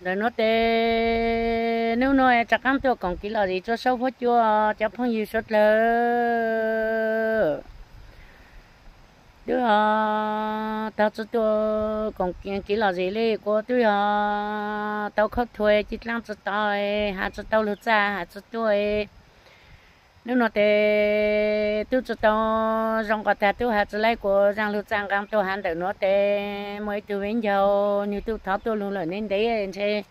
rồi nó tê nếu nó e chắc ăn tôi còn kỹ là gì cho sâu hết chưa cho phong nhiều sốt lơ đứa à ờ, tao cho tôi còn kỹ là gì đi cô tôi à tao khóc thuê chỉ làm cho tao hà cho tao lướt ra hà cho tôi nếu nó tê tôi cho tao rong có ta tu hạt lấy của răng lưu trang cam tu hắn để nó tê mới tu vĩnh dầu như tu tháo tu luôn rồi nên đấy anh chị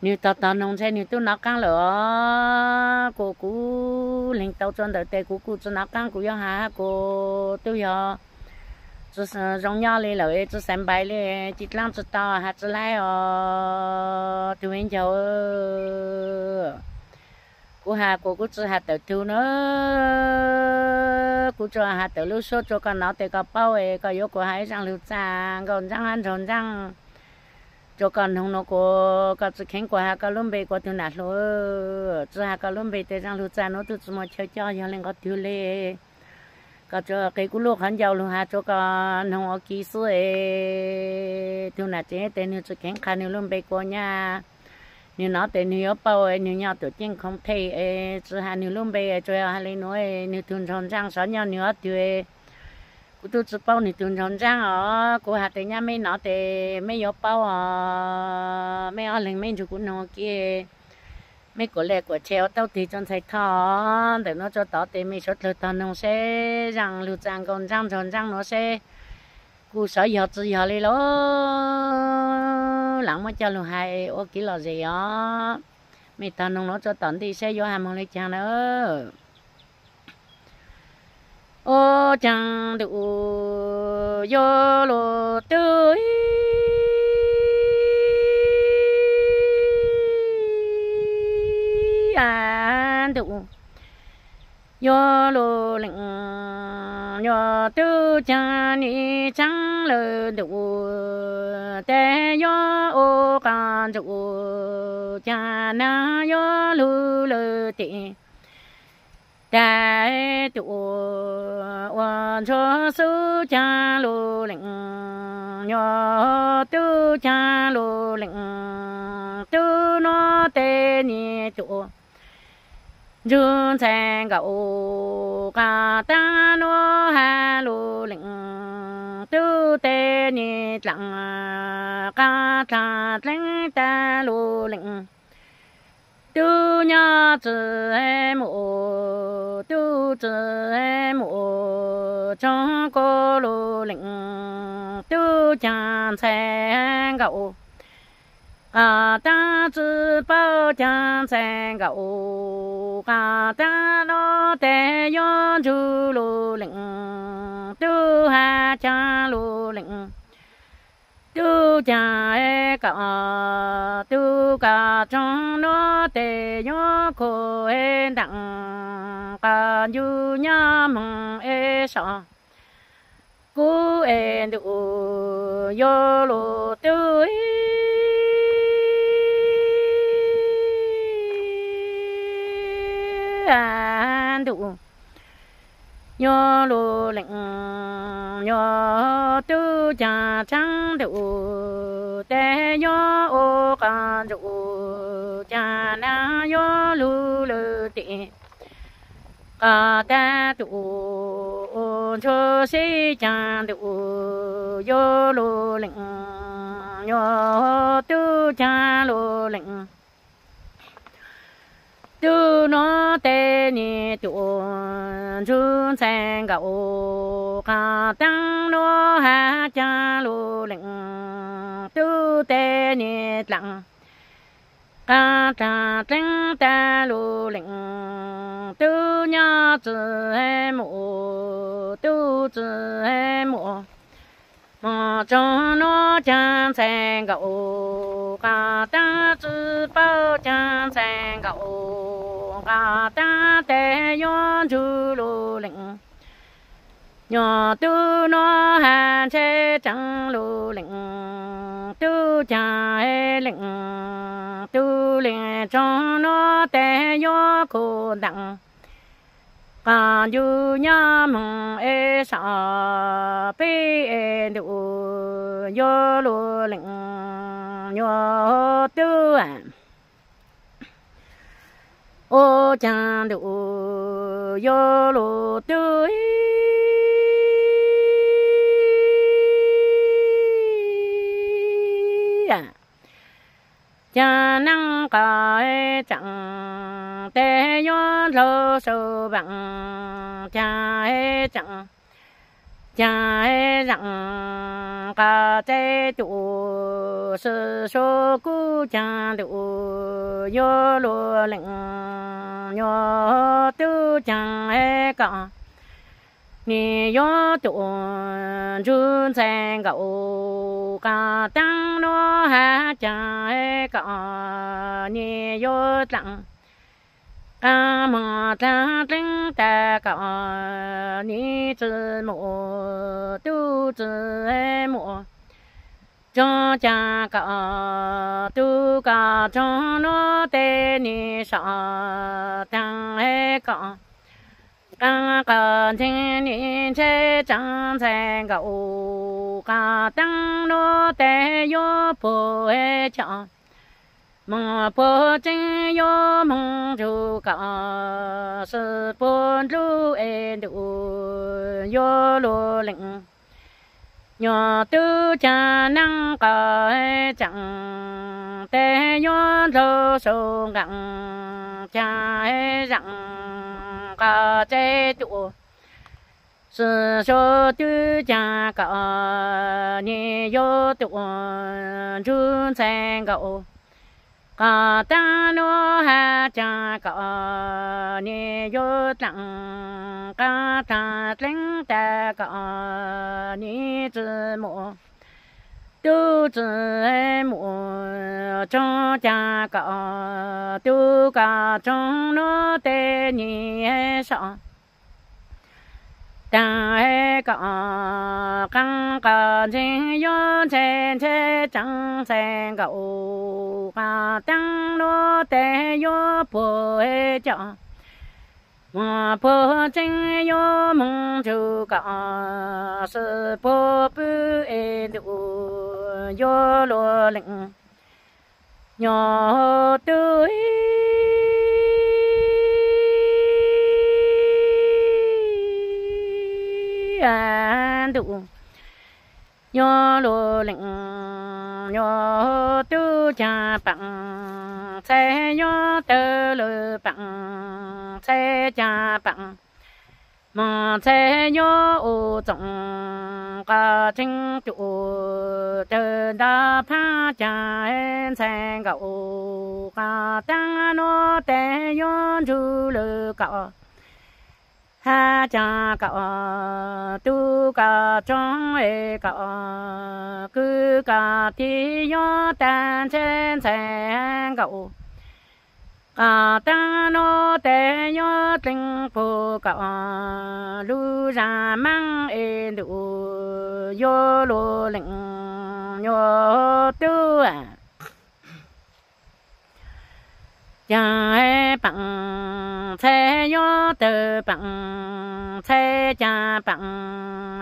như tao tao nông xe như tu nó căng lửa cô cú linh tao cho đợi tê cú cú cho nó căng cố, yo hà cô tu yo cho rong nhau lên rồi cho xem bài lên chỉ làm cho tao hạt lấy ờ tu vĩnh dầu cô hà cô cũng cho hà tự thu nó cô cho hà tự lưu số cho con nó tự có bao ấy có yếu của hai răng lưu trang còn răng ăn tròn răng cho con không nó có có sự khen của hà có luôn bị có thứ nạt lô cho hà có luôn bị tự răng lưu trang nó tự chúng mà chơi cho nhau lên có thứ lê có cho cái cú lúc hắn giàu luôn hà cho con không có kỹ sư ấy thứ nạt chế tên hiệu sự khen khăn luôn bị có nha như nó tên như bao như nhau tổ chức không thể chứ hai như luôn bây giờ hai lấy nói như thường tròn răng sáu nhau nữa thì cụ tôi chỉ bao như thường tròn răng ở cụ hạt tên nhà ờ, mấy nó thì ờ, mấy yếu bao ở mấy ở lên mấy chú cụ nó kia mấy cô lệ của treo tao thì trong thầy ờ, thọ để nó cho tao thì mấy số lượt thằng nông sẽ rằng lượt rằng còn răng tròn răng nó sẽ cụ sở giờ chỉ giờ lấy lối lặng mà cho luôn hai ô kỹ lò gì đó mày ta nông nó cho tận thì sẽ vô hàm không lấy chàng nữa, ô chàng được vô lô tươi an được vô lô lạnh nhỏ tư cha ni trắng lơ đủ tê yo ô can đủ cha na yo lu lơ tê đại tụ quan cho sư cha lu lệnh nhỏ tư cha lu lệnh tư nó tê ni tụ dương sen gạo ca ta nô hà lô lĩnh tư tê nhị lặng ca ta lĩnh ta lô lĩnh tư nhà tư hệ mộ tư tư hệ mộ trong cô lô lĩnh tư chàng sen gạo 啊，当知宝江山个哦，啊，当老太阳就罗岭，都还江罗岭，都江哎个，都个中老太阳可哎当，个牛娘们哎上。cô em đủ yo lo tôi À, đủ nhớ lô lệnh nhớ tư cha chẳng đủ để nhớ ô cả đủ cha na nhớ lù lù tị cả ta đủ cho sĩ cha đủ nhớ lô lệnh nhớ tư cha lô lệnh tư nó tế ni tu chúng sanh gạo ca tăng nô ha cha lu lệnh tu tế ni lặng ca trà trắng ta lu lệnh tu nhớ chữ hệ mộ tu chữ hệ mộ mà cho nó chan sen gạo ca ta chữ bao chan sen gạo bà ta tê yon chú lô lệnh nhỏ tư nó hà chê trắng lô lệnh tư cha hê lệnh tư lệnh cho nó tê yo cô đặng cả dư nhà mong ê sợ bê ê đủ yo lô lệnh nhỏ tư à ô chàng đồ yo lô tươi à, cha năng cõi chẳng tê yo lô sơ bằng cha chẳng cha ấy rằng cả thế chủ sư số cũ cha đủ nhớ lúa lệnh nhớ tư cha ấy cả ni yo tu jun sang ga cả ka tang no ha cha e ka ni yo 阿摩扎真达嘎尼子母都子母，张家嘎都嘎张罗得尼上当哎嘎，嘎嘎天尼切张在嘎乌嘎当罗得哟不哎强。mong po chân yo mong chu cả sư po lu en du yo lu lệnh nhỏ tư cha năng cả chẳng tê yo lu su gặng cha rằng cả chế tụ sư số tư cha cả nhị yo tụ chun sang cậu cả ta nó ha cha cả ni yo tặng cả ta linh ta cả ni tự mộ tu tự mộ cho cha cả tu cả trong nó tê ni sợ ta he có căng cờ chỉ yo chê chê chẳng sen cậu cả tăng lô tê yo bồ mà bồ chính yo mong chú cả sự bồ bư e đủ yo lô lệnh nhỏ à đủ nhỏ lô lệnh nhỏ tư cha bằng xe nhỏ tơ lơ bằng xe cha bằng mà xe nhỏ ô trọng cả chính chủ tơ đa pha cha em xe gạo cả tăng nó tê nhỏ chú lơ gạo ha cha cậu ờ, tu cả chong e cậu ờ, cứ cả thi yo tan trên sen cậu cả ta nó te yo tình phụ cậu ờ, lu ra mang e đủ yo lu lĩnh yo tu à cha e bằng thế yo tơ bằng thế cha bằng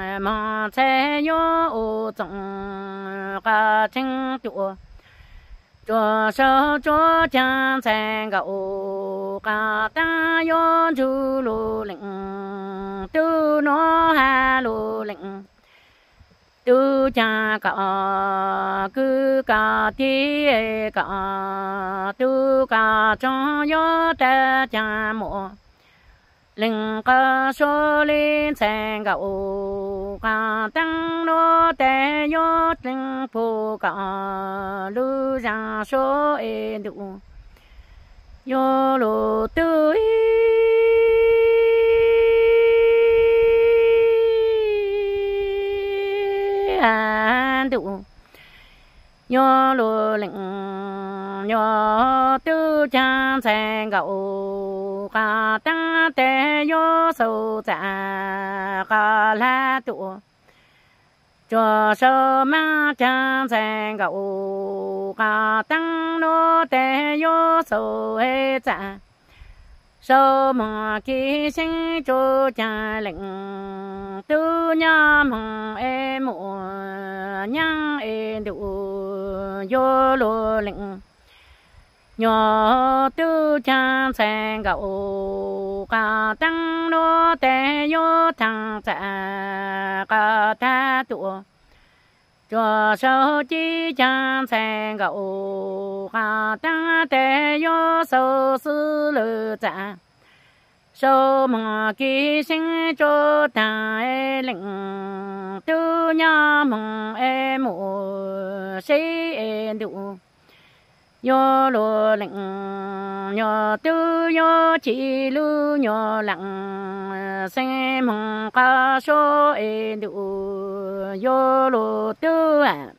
ờ, mà thế yo ô trọng ca chính chúa chúa sơ chúa cha sen gạo ca ta yo chú lù lịnh tư nó hà lù lịnh tu cha cả cứ cả thi cả tu cả cho yo ta cha mộ linh ca số lên sang cả ô cả tăng nô te yo linh phụ cả lưu ra số e đủ yo lô tư gian đủ nhỏ lô lệnh nhỏ tư trang xe gạo cả tăng tế nhỏ sâu trả dạ, cả la tụ cho sơ ma trang xe gạo cả tăng nô tế nhỏ sâu hê trả dạ sơ mà kỳ sinh cho cha lệnh tư nhà mà em mộ nhà em đủ vô lô lệnh nhỏ tư cha sen gạo cả tăng nô tè vô thằng cha cả ta tụa cho sâu chi chan sang gậu hà ta tê yo sâu sư lư dạ sâu mờ kỳ sinh cho ta e lệnh tư nhà mờ e mù sĩ e đủ nhỏ lo lặng nhỏ tư nhỏ chỉ lu nhỏ lặng xem mong ca số e đủ nhỏ lô tư à